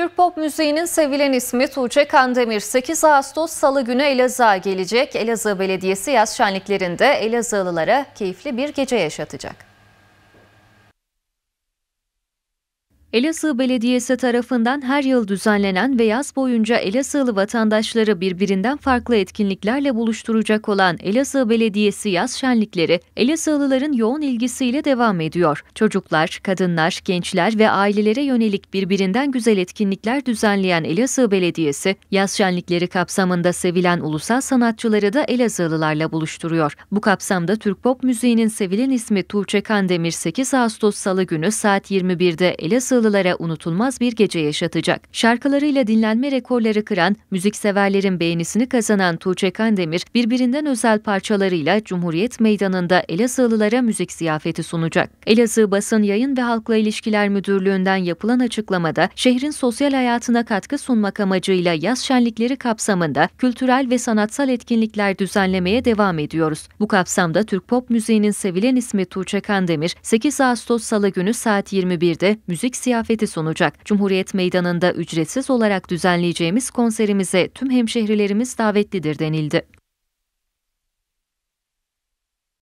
Türk pop müziğinin sevilen ismi Tuğçe Kandemir 8 Ağustos Salı günü Elazığ'a gelecek. Elazığ Belediyesi yaz şenliklerinde Elazığlılara keyifli bir gece yaşatacak. Elazığ Belediyesi tarafından her yıl düzenlenen ve yaz boyunca Elazığlı vatandaşları birbirinden farklı etkinliklerle buluşturacak olan Elazığ Belediyesi Yaz Şenlikleri, Elazığlıların yoğun ilgisiyle devam ediyor. Çocuklar, kadınlar, gençler ve ailelere yönelik birbirinden güzel etkinlikler düzenleyen Elazığ Belediyesi, yaz şenlikleri kapsamında sevilen ulusal sanatçıları da Elazığlılarla buluşturuyor. Bu kapsamda Türk pop müziğinin sevilen ismi Tuğçe Kandemir 8 Ağustos Salı günü saat 21'de Elazığ Kıbrıslılara unutulmaz bir gece yaşatacak. Şarkılarıyla dinlenme rekorları kıran, müzikseverlerin beğenisini kazanan Tuğçe Kandemir, birbirinden özel parçalarıyla Cumhuriyet Meydanı'nda Elazığlılara müzik ziyafeti sunacak. Elazığ Basın Yayın ve Halkla İlişkiler Müdürlüğü'nden yapılan açıklamada, şehrin sosyal hayatına katkı sunmak amacıyla yaz şenlikleri kapsamında kültürel ve sanatsal etkinlikler düzenlemeye devam ediyoruz. Bu kapsamda Türk pop müziğinin sevilen ismi Tuğçe Kandemir, 8 Ağustos Salı günü saat 21'de müzik ziyafeti ziyafeti sunacak. Cumhuriyet Meydanı'nda ücretsiz olarak düzenleyeceğimiz konserimize tüm hemşehrilerimiz davetlidir denildi.